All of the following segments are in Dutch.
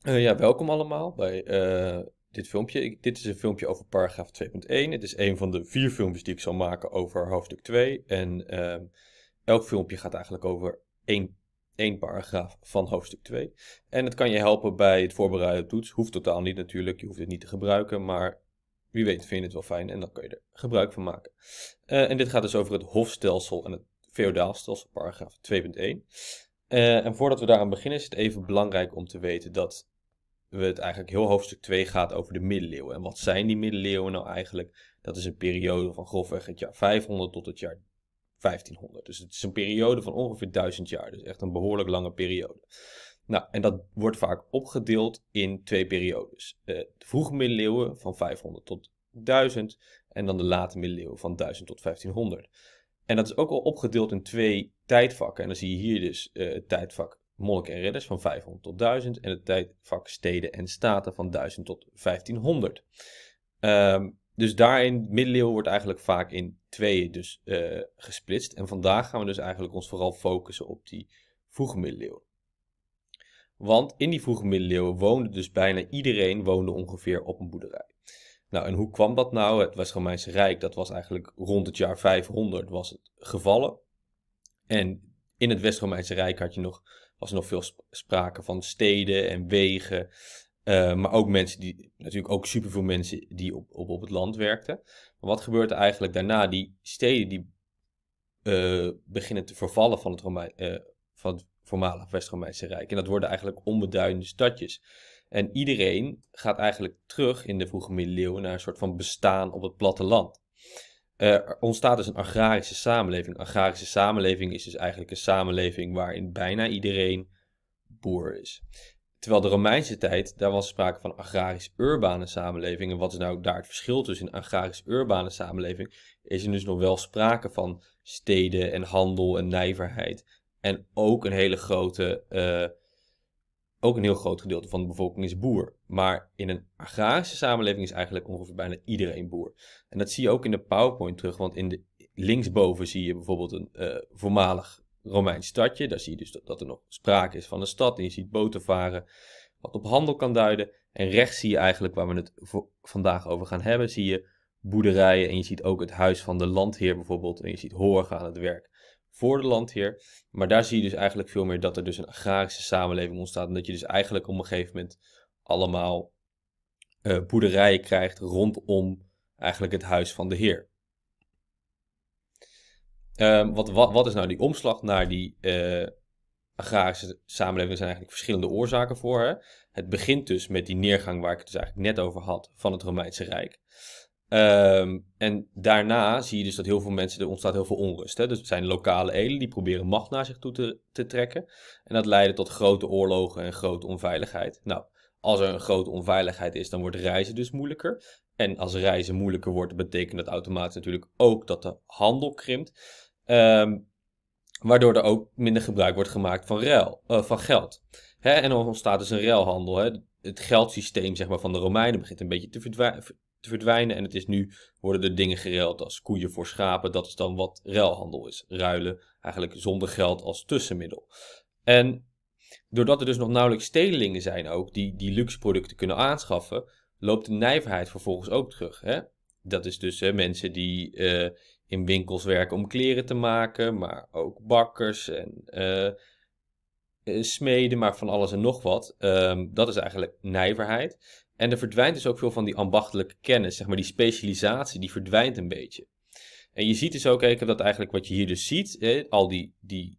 Eh, ja, welkom allemaal bij eh, dit filmpje. dit is een filmpje over paragraaf 2.1. Het is een van de vier filmpjes die ik zal maken over hoofdstuk 2. En ehm, elk filmpje gaat eigenlijk over één, één paragraaf van hoofdstuk 2. En het kan je helpen bij het voorbereiden op toets. Hoeft totaal niet natuurlijk, je hoeft het niet te gebruiken, maar... Wie weet vind je het wel fijn en dan kun je er gebruik van maken. Eh, en dit gaat dus over het hofstelsel en het feodaalstelsel, paragraaf 2.1. en voordat we daaraan beginnen is het even belangrijk om te weten dat we het eigenlijk heel hoofdstuk 2 gaat over de middeleeuwen. En wat zijn die middeleeuwen nou eigenlijk? Dat is een periode van grofweg het jaar 500 tot het jaar 1500. Dus het is een periode van ongeveer 1000 jaar. Dus echt een behoorlijk lange periode. Nou, en dat wordt vaak opgedeeld in twee periodes. Eh, de vroege middeleeuwen van 500 tot 1000 en dan de late middeleeuwen van 1000 tot 1500. En dat is ook al opgedeeld in twee tijdvakken. En dan zie je hier dus eh, het tijdvak monniken en ridders van 500 tot 1000 en het tijdvak steden en staten van 1000 tot 1500. Um, ehm, dus daarin, middeleeuwen wordt eigenlijk vaak in tweeën dus eh, gesplitst. En vandaag gaan we dus eigenlijk ons vooral focussen op die vroege middeleeuwen. Want in die vroege middeleeuwen woonde dus bijna iedereen woonde ongeveer op een boerderij. Nou, en hoe kwam dat nou? Het West-Romeinse Rijk, dat was eigenlijk rond het jaar 500 was het gevallen. En in het West-Romeinse Rijk had je nog was nog veel sprake van steden en wegen. Eh, maar ook mensen die, natuurlijk ook superveel mensen die op, op, op het land werkten. Maar wat gebeurt er eigenlijk daarna? Die steden die eh, beginnen te vervallen van het, Romein, eh, van het voormalig West-Romeinse Rijk. En dat worden eigenlijk onbeduidende stadjes. En iedereen gaat eigenlijk terug in de vroege middeleeuwen naar een soort van bestaan op het platteland. Eh, er ontstaat dus een agrarische samenleving. Agrarische samenleving is dus eigenlijk een samenleving waarin bijna iedereen boer is. Terwijl de Romeinse tijd, daar was sprake van agrarisch-urbane samenleving. En wat is nou daar het verschil tussen een agrarisch-urbane samenleving? Is er dus nog wel sprake van steden en handel en nijverheid. En ook een hele grote eh, ook een heel groot gedeelte van de bevolking is boer. Maar in een agrarische samenleving is eigenlijk ongeveer bijna iedereen boer. En dat zie je ook in de PowerPoint terug, want in de, linksboven zie je bijvoorbeeld een eh, voormalig Romeins stadje. Daar zie je dus dat, er nog sprake is van een stad. En je ziet boten varen, wat op handel kan duiden. En rechts zie je eigenlijk, waar we het vandaag over gaan hebben, zie je boerderijen. En je ziet ook het huis van de landheer bijvoorbeeld. En je ziet Horga aan het werk voor de landheer. Maar daar zie je dus eigenlijk veel meer dat er dus een agrarische samenleving ontstaat. En dat je dus eigenlijk op een gegeven moment allemaal eh, boerderijen krijgt rondom eigenlijk het huis van de heer. Ehm, wat, wat, wat, is nou die omslag naar die eh, agrarische samenleving? Er zijn eigenlijk verschillende oorzaken voor. Hè? Het begint dus met die neergang waar ik het dus eigenlijk net over had van het Romeinse Rijk. Ehm, en daarna zie je dus dat heel veel mensen, er ontstaat heel veel onrust. Hè? Dus het zijn lokale edelen die proberen macht naar zich toe te, trekken. En dat leidt tot grote oorlogen en grote onveiligheid. Nou, als er een grote onveiligheid is, dan wordt reizen dus moeilijker. En als reizen moeilijker wordt, betekent dat automatisch natuurlijk ook dat de handel krimpt. Ehm, waardoor er ook minder gebruik wordt gemaakt van, ruil, eh, van geld. Hè? En dan ontstaat dus een ruilhandel. Hè? Het geldsysteem zeg maar, van de Romeinen begint een beetje te verdwijnen te verdwijnen. En het is nu, worden er dingen gereld als koeien voor schapen. Dat is dan wat ruilhandel is. Ruilen eigenlijk zonder geld als tussenmiddel. En doordat er dus nog nauwelijks stedelingen zijn ook, die, die luxe producten kunnen aanschaffen, loopt de nijverheid vervolgens ook terug. Hè? Dat is dus hè, mensen die eh, in winkels werken om kleren te maken, maar ook bakkers en eh, eh, smeden, maar van alles en nog wat. Ehm, dat is eigenlijk nijverheid. En er verdwijnt dus ook veel van die ambachtelijke kennis, zeg maar die specialisatie, die verdwijnt een beetje. En je ziet dus ook, ik dat eigenlijk wat je hier dus ziet, al die, die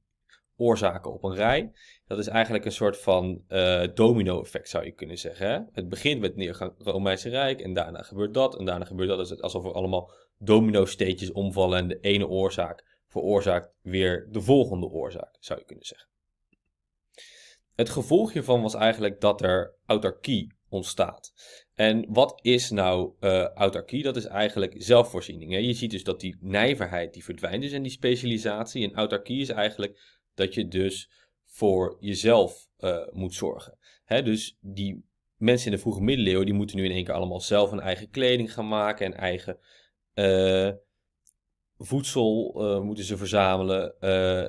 oorzaken op een rij. Dat is eigenlijk een soort van eh, domino-effect, zou je kunnen zeggen. Hè? Het begint met het Romeinse Rijk en daarna gebeurt dat en daarna gebeurt dat. Dus alsof er allemaal domino-steentjes omvallen en de ene oorzaak veroorzaakt weer de volgende oorzaak, zou je kunnen zeggen. Het gevolg hiervan was eigenlijk dat er autarkie ontstaat. En wat is nou uh, autarkie? Dat is eigenlijk zelfvoorziening. Hè? Je ziet dus dat die nijverheid die verdwijnt dus en die specialisatie. En autarkie is eigenlijk dat je dus voor jezelf eh, moet zorgen. Hè? Dus die mensen in de vroege middeleeuwen, die moeten nu in één keer allemaal zelf een eigen kleding gaan maken en eigen eh, voedsel moeten ze verzamelen,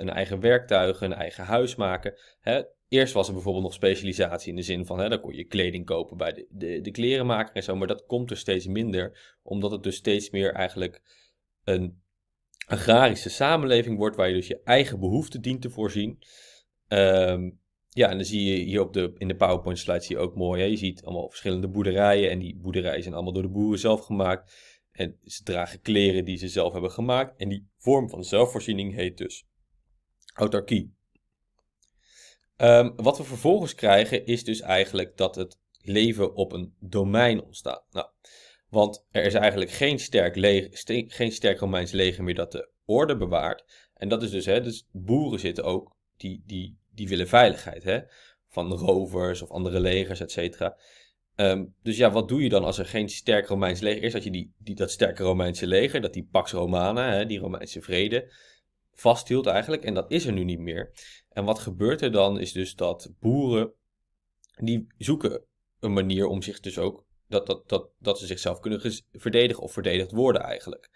een eigen werktuigen, een eigen huis maken. Hè? Eerst was er bijvoorbeeld nog specialisatie in de zin van, hè, dan kon je kleding kopen bij de, de, de klerenmaker en zo, maar dat komt er steeds minder, omdat het dus steeds meer eigenlijk een agrarische samenleving wordt, waar je dus je eigen behoeften dient te voorzien. Ehm, ja, en dan zie je hier op de, in de PowerPoint slide zie je ook mooi, hè, je ziet allemaal verschillende boerderijen en die boerderijen zijn allemaal door de boeren zelf gemaakt en ze dragen kleren die ze zelf hebben gemaakt en die vorm van zelfvoorziening heet dus autarkie. Ehm, wat we vervolgens krijgen is dus eigenlijk dat het leven op een domein ontstaat. Nou, want er is eigenlijk geen sterk, leger, geen sterk Romeins leger meer dat de orde bewaart. En dat is dus, hè, dus boeren zitten ook, die, die, die willen veiligheid, hè, van rovers of andere legers, et cetera. Ehm, dus ja, wat doe je dan als er geen sterk Romeins leger is? Dat je die, die, dat sterke Romeinse leger, dat die Pax Romana, hè, die Romeinse vrede, vasthield eigenlijk. En dat is er nu niet meer. En wat gebeurt er dan is dus dat boeren, die zoeken een manier om zich dus ook, dat, dat, dat, dat ze zichzelf kunnen verdedigen of verdedigd worden eigenlijk.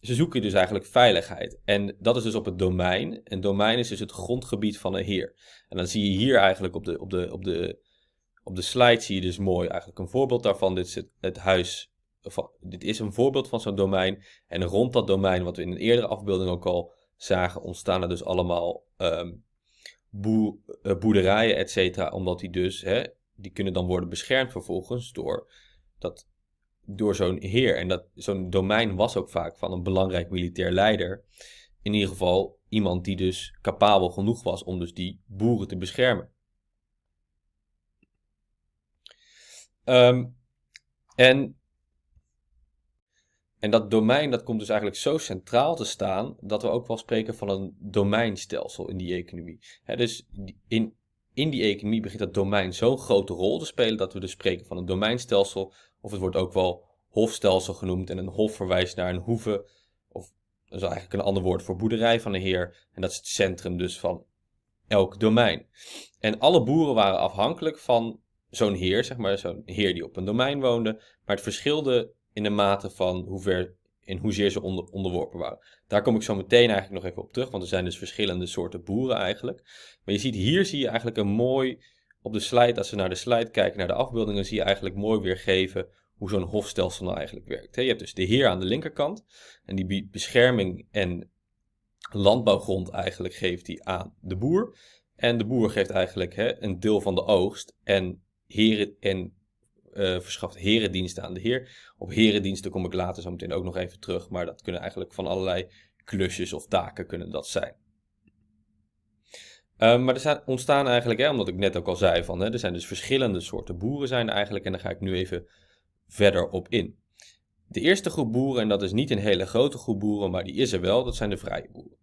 Ze zoeken dus eigenlijk veiligheid. En dat is dus op het domein. En domein is dus het grondgebied van een heer. En dan zie je hier eigenlijk op de, op de, op de, op de slide zie je dus mooi eigenlijk een voorbeeld daarvan. Dit is het, huis van, dit is een voorbeeld van zo'n domein. En rond dat domein, wat we in een eerdere afbeelding ook al zagen, ontstaan er dus allemaal ehm, eh, boerderijen, et cetera. Omdat die dus, hè, die kunnen dan worden beschermd vervolgens door, dat, door zo'n heer. En dat, zo'n domein was ook vaak van een belangrijk militair leider. In ieder geval iemand die dus capabel genoeg was om dus die boeren te beschermen. Ehm, en en dat domein dat komt dus eigenlijk zo centraal te staan dat we ook wel spreken van een domeinstelsel in die economie. dus in, in die economie begint dat domein zo'n grote rol te spelen dat we dus spreken van een domeinstelsel, of het wordt ook wel hofstelsel genoemd. En een hof verwijst naar een hoeve, of dat is eigenlijk een ander woord voor boerderij van een heer. En dat is het centrum dus van elk domein. En alle boeren waren afhankelijk van zo'n heer, zeg maar, zo'n heer die op een domein woonde. Maar het verschilde in de mate van hoe in hoezeer ze onder, onderworpen waren. Daar kom ik zo meteen eigenlijk nog even op terug, want er zijn dus verschillende soorten boeren eigenlijk. Maar je ziet hier zie je eigenlijk een mooi, op de slide, als we naar de slide kijken, naar de afbeeldingen, zie je eigenlijk mooi weergeven hoe zo'n hofstelsel nou eigenlijk werkt. Je hebt dus de heer aan de linkerkant en die biedt bescherming en landbouwgrond eigenlijk geeft hij aan de boer. En de boer geeft eigenlijk hè, een deel van de oogst en heren en eh, verschaft herendiensten aan de heer. Op herendiensten kom ik later zo meteen ook nog even terug, maar dat kunnen eigenlijk van allerlei klusjes of taken kunnen dat zijn. Ehm, maar er zijn, ontstaan eigenlijk, hè, omdat ik net ook al zei van, hè, er zijn dus verschillende soorten boeren zijn eigenlijk en daar ga ik nu even verder op in. De eerste groep boeren, en dat is niet een hele grote groep boeren, maar die is er wel, dat zijn de vrije boeren.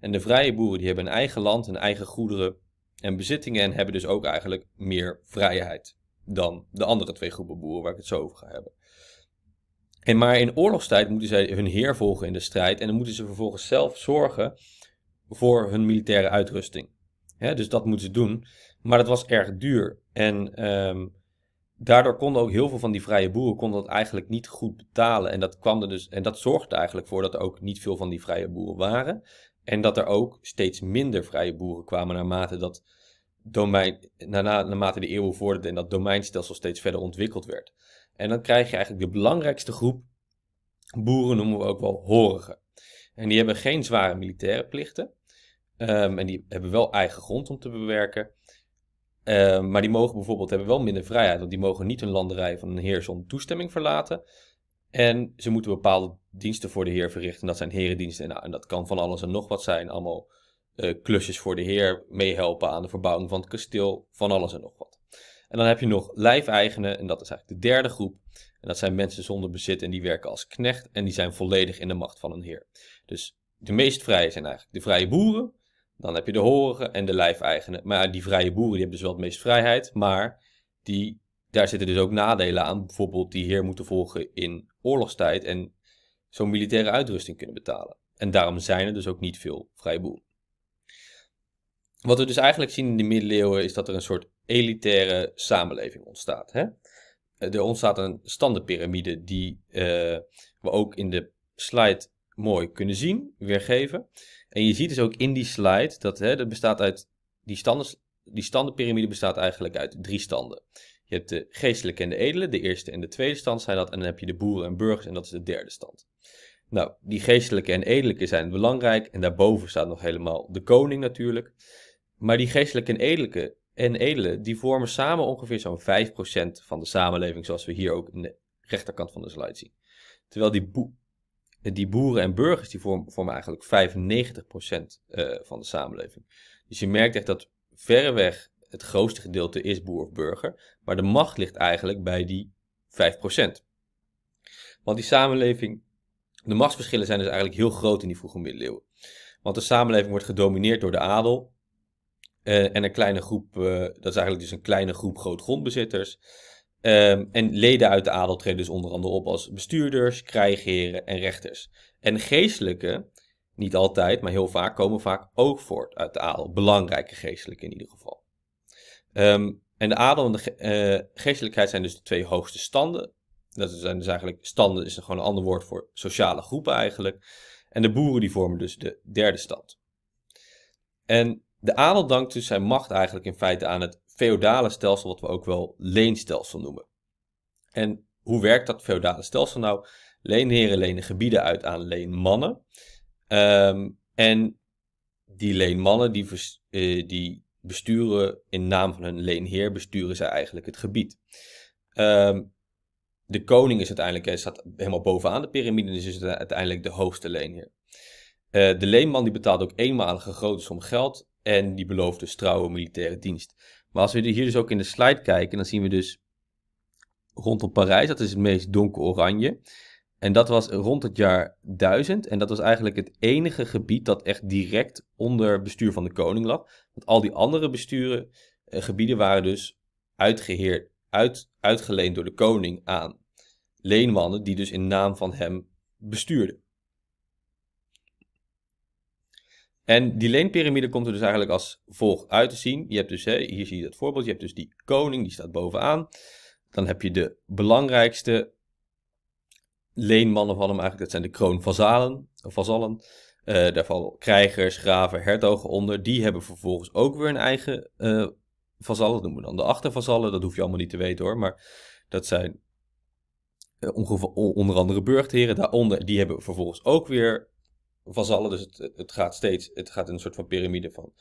En de vrije boeren die hebben een eigen land, een eigen goederen en bezittingen en hebben dus ook eigenlijk meer vrijheid dan de andere twee groepen boeren waar ik het zo over ga hebben. En maar in oorlogstijd moeten zij hun heer volgen in de strijd en dan moeten ze vervolgens zelf zorgen voor hun militaire uitrusting. dus dat moeten ze doen. Maar dat was erg duur. En ehm, daardoor konden ook heel veel van die vrije boeren konden dat eigenlijk niet goed betalen. En dat, kwam er dus, en dat zorgde eigenlijk voor dat er ook niet veel van die vrije boeren waren. En dat er ook steeds minder vrije boeren kwamen naarmate dat domein, naarmate de eeuwen vorderden en dat domeinstelsel steeds verder ontwikkeld werd. En dan krijg je eigenlijk de belangrijkste groep, boeren noemen we ook wel horigen. En die hebben geen zware militaire plichten. Ehm, en die hebben wel eigen grond om te bewerken. Ehm, maar die mogen bijvoorbeeld hebben wel minder vrijheid, want die mogen niet hun landerij van een heer zonder toestemming verlaten. En ze moeten bepaalde diensten voor de heer verrichten. En dat zijn herendiensten en, dat kan van alles en nog wat zijn. Allemaal eh, klusjes voor de heer meehelpen aan de verbouwing van het kasteel, van alles en nog wat. En dan heb je nog lijfeigenen, en dat is eigenlijk de derde groep. En dat zijn mensen zonder bezit en die werken als knecht en die zijn volledig in de macht van een heer. Dus de meest vrije zijn eigenlijk de vrije boeren. Dan heb je de horigen en de lijfeigenen. Maar die vrije boeren die hebben dus wel het meest vrijheid, maar die, daar zitten dus ook nadelen aan. Bijvoorbeeld die heer moeten volgen in oorlogstijd en zo'n militaire uitrusting kunnen betalen. En daarom zijn er dus ook niet veel vrije boeren wat we dus eigenlijk zien in de middeleeuwen is dat er een soort elitaire samenleving ontstaat. Hè? Eh, er ontstaat een standenpyramide die eh, we ook in de slide mooi kunnen zien, weergeven. En je ziet dus ook in die slide dat hè, dat bestaat uit die, standen, die standenpyramide bestaat eigenlijk uit drie standen. Je hebt de geestelijke en de edele, de eerste en de tweede stand zijn dat. En dan heb je de boeren en burgers en dat is de derde stand. Nou, die geestelijke en edelijke zijn belangrijk. En daarboven staat nog helemaal de koning natuurlijk. Maar die geestelijke en edelijke en edelen, die vormen samen ongeveer zo'n 5% van de samenleving, zoals we hier ook in de rechterkant van de slide zien. Terwijl die, die boeren en burgers, die vormen, eigenlijk 95% uh, eh, van de samenleving. Dus je merkt echt dat verreweg het grootste gedeelte is boer of burger, maar de macht ligt eigenlijk bij die 5%. Want die samenleving, de machtsverschillen zijn dus eigenlijk heel groot in die vroege middeleeuwen. Want de samenleving wordt gedomineerd door de adel, eh, en een kleine groep, eh, dat is eigenlijk dus een kleine groep grootgrondbezitters. Um, en leden uit de adel treden dus onder andere op als bestuurders, krijgheren en rechters. En geestelijke, niet altijd, maar heel vaak, komen vaak ook voort uit de adel. Belangrijke geestelijke in ieder geval. Ehm, en de adel en de eh, geestelijkheid zijn dus de twee hoogste standen. Dat zijn dus eigenlijk, standen is gewoon een ander woord voor sociale groepen eigenlijk. En de boeren die vormen dus de derde stand. En de adel dankt dus zijn macht eigenlijk in feite aan het feodale stelsel, wat we ook wel leenstelsel noemen. En hoe werkt dat feodale stelsel nou? Leenheren lenen gebieden uit aan leenmannen. Ehm, en die leenmannen die, eh, die besturen in naam van hun leenheer, besturen zij eigenlijk het gebied. Ehm, de koning is uiteindelijk, hij staat helemaal bovenaan de piramide, dus is uiteindelijk de hoogste leenheer. Eh, de leenman die betaalt ook eenmalige grote som geld en die beloofde dus trouwe militaire dienst. Maar als we hier dus ook in de slide kijken, dan zien we dus rondom Parijs, dat is het meest donker oranje. En dat was rond het jaar 1000. En dat was eigenlijk het enige gebied dat echt direct onder bestuur van de koning lag. Want al die andere besturen, eh, gebieden waren dus uitgeheerd, uit, uitgeleend door de koning aan leenmannen die dus in naam van hem bestuurden. En die leenpyramide komt er dus eigenlijk als volgt uit te zien. Je hebt dus, hè, hier zie je het voorbeeld, je hebt dus die koning, die staat bovenaan. Dan heb je de belangrijkste leenmannen van hem eigenlijk, dat zijn de kroonvazalen. Vazallen. Uh, daar vallen krijgers, graven, hertogen onder. Die hebben vervolgens ook weer een eigen uh, eh, vazallen. Dat noemen we dan de achtervazallen. Dat hoef je allemaal niet te weten hoor. Maar dat zijn eh, ongeveer, onder andere burgheren. Daaronder, die hebben vervolgens ook weer vazallen. Dus het, het gaat steeds, het gaat in een soort van piramide van.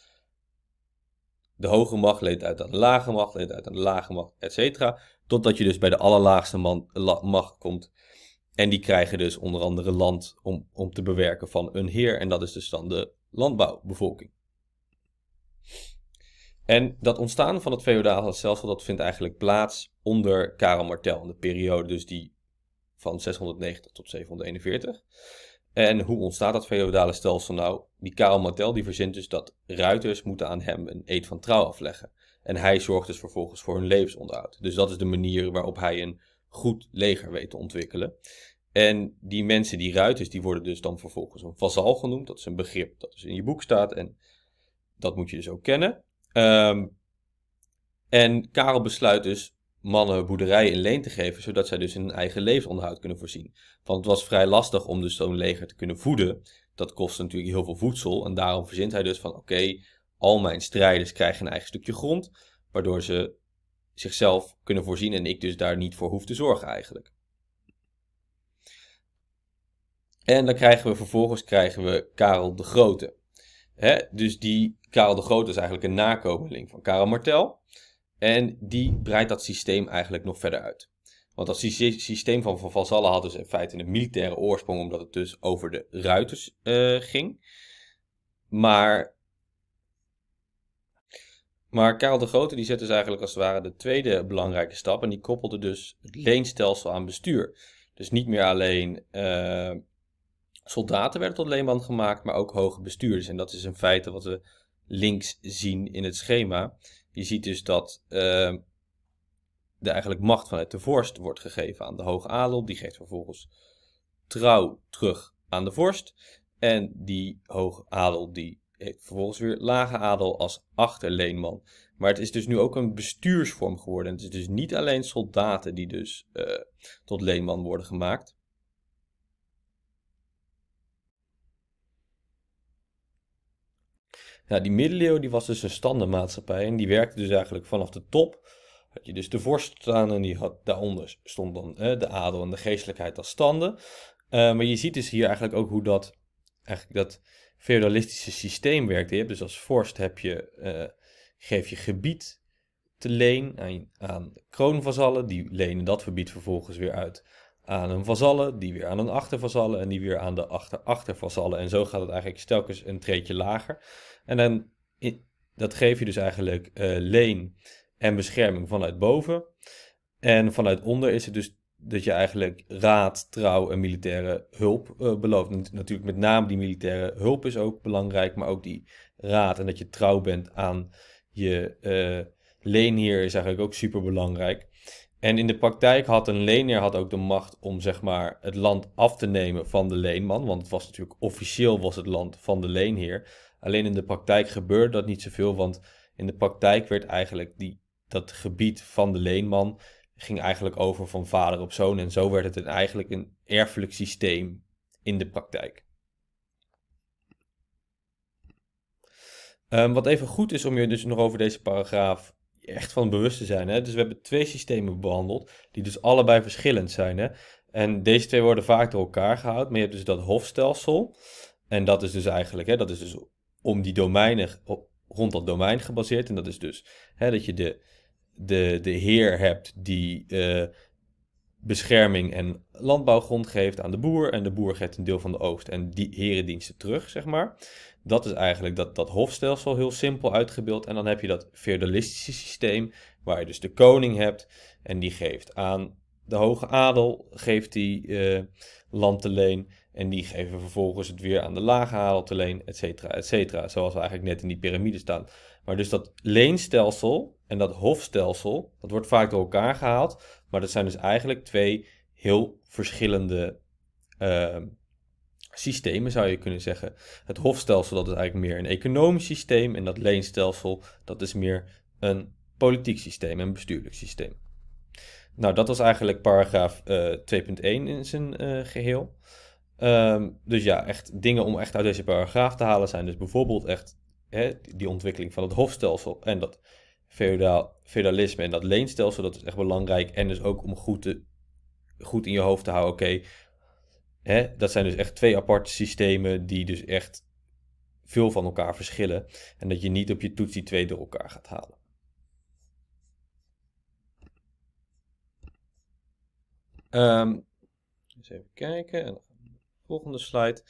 De hoge macht leidt uit aan de lage macht, leidt uit aan de lage macht, et cetera. Totdat je dus bij de allerlaagste man, macht komt. En die krijgen dus onder andere land om, om te bewerken van een heer. En dat is dus dan de landbouwbevolking. En dat ontstaan van het feodale stelsel, dat vindt eigenlijk plaats onder Karel Martel. In de periode dus die van 690 tot 741. En hoe ontstaat dat feodale stelsel nou? Die Karel Martel die verzint dus dat ruiters moeten aan hem een eed van trouw afleggen. En hij zorgt dus vervolgens voor hun levensonderhoud. Dus dat is de manier waarop hij een goed leger weet te ontwikkelen. En die mensen, die ruiters, die worden dus dan vervolgens een vazal genoemd. Dat is een begrip dat dus in je boek staat en dat moet je dus ook kennen. Ehm, en Karel besluit dus mannen boerderij in leen te geven, zodat zij dus hun eigen levensonderhoud kunnen voorzien. Want het was vrij lastig om dus zo'n leger te kunnen voeden. Dat kost natuurlijk heel veel voedsel en daarom verzint hij dus van oké, al mijn strijders krijgen een eigen stukje grond, waardoor ze zichzelf kunnen voorzien en ik dus daar niet voor hoef te zorgen eigenlijk. En dan krijgen we vervolgens krijgen we Karel de Grote. dus die Karel de Grote is eigenlijk een nakomeling van Karel Martel. En die breidt dat systeem eigenlijk nog verder uit. Want dat systeem van, van Valsallen had dus in feite een militaire oorsprong, omdat het dus over de ruiters eh, ging. Maar, maar Karel de Grote die zette dus eigenlijk als het ware de tweede belangrijke stap. En die koppelde dus het leenstelsel aan bestuur. Dus niet meer alleen eh, soldaten werden tot leenman gemaakt, maar ook hoge bestuurders. En dat is in feite wat we links zien in het schema je ziet dus dat de ehm, eigenlijk macht vanuit de vorst wordt gegeven aan de hoge adel. Die geeft vervolgens trouw terug aan de vorst. En die hoge adel die heeft vervolgens weer lage adel als achterleenman. Maar het is dus nu ook een bestuursvorm geworden. Het is dus niet alleen soldaten die dus eh, tot leenman worden gemaakt. ja die middeleeuwen die was dus een standenmaatschappij en die werkte dus eigenlijk vanaf de top. Had je dus de vorst staan en die had, daaronder stond dan de adel en de geestelijkheid als standen. Eh, maar je ziet dus hier eigenlijk ook hoe dat, eigenlijk dat feudalistische systeem werkt. Je hebt dus als vorst heb je, eh, geef je gebied te leen aan, aan kroonvazallen. Die lenen dat gebied vervolgens weer uit aan een vazallen, die weer aan een achtervazallen en die weer aan de achter En zo gaat het eigenlijk telkens een treedje lager. En dan, dat geef je dus eigenlijk eh, leen en bescherming vanuit boven. En vanuit onder is het dus dat je eigenlijk raad, trouw en militaire hulp eh, belooft. Natuurlijk met name die militaire hulp is ook belangrijk, maar ook die raad en dat je trouw bent aan je uh, hier is eigenlijk ook super belangrijk. En in de praktijk had een leenheer had ook de macht om zeg maar, het land af te nemen van de leenman. Want het was natuurlijk officieel was het land van de leenheer. Alleen in de praktijk gebeurde dat niet zoveel. Want in de praktijk werd eigenlijk die, dat gebied van de leenman ging eigenlijk over van vader op zoon. En zo werd het een, eigenlijk een erfelijk systeem in de praktijk. Ehm, wat even goed is om je dus nog over deze paragraaf echt van bewust te zijn. Hè? Dus we hebben twee systemen behandeld, die dus allebei verschillend zijn. Hè? En deze twee worden vaak door elkaar gehouden. Maar je hebt dus dat hofstelsel. En dat is dus eigenlijk, hè, dat is dus om die domeinen, rond dat domein gebaseerd. En dat is dus hè, dat je de, de, de heer hebt die eh, bescherming en landbouwgrond geeft aan de boer. En de boer geeft een deel van de oogst en die herendiensten terug, zeg maar. Dat is eigenlijk dat, dat hofstelsel heel simpel uitgebeeld. En dan heb je dat feudalistische systeem, waar je dus de koning hebt. En die geeft aan de hoge adel, geeft die eh, land te leen. En die geven vervolgens het weer aan de lage adel te leen, et cetera, et cetera. Zoals we eigenlijk net in die piramide staan. Maar dus dat leenstelsel en dat hofstelsel, dat wordt vaak door elkaar gehaald. Maar dat zijn dus eigenlijk twee heel verschillende ehm, systemen, zou je kunnen zeggen. Het hofstelsel, dat is eigenlijk meer een economisch systeem. En dat leenstelsel, dat is meer een politiek systeem, en bestuurlijk systeem. Nou, dat was eigenlijk paragraaf 2.1 eh, in zijn eh, geheel. Ehm, dus ja, echt dingen om echt uit deze paragraaf te halen zijn dus bijvoorbeeld echt hè, die ontwikkeling van het hofstelsel en dat feodaal, en dat leenstelsel, dat is echt belangrijk. En dus ook om goed, te, goed in je hoofd te houden, oké, dat zijn dus echt twee aparte systemen die dus echt veel van elkaar verschillen. En dat je niet op je toets die twee door elkaar gaat halen. Um, eens even kijken. volgende slide.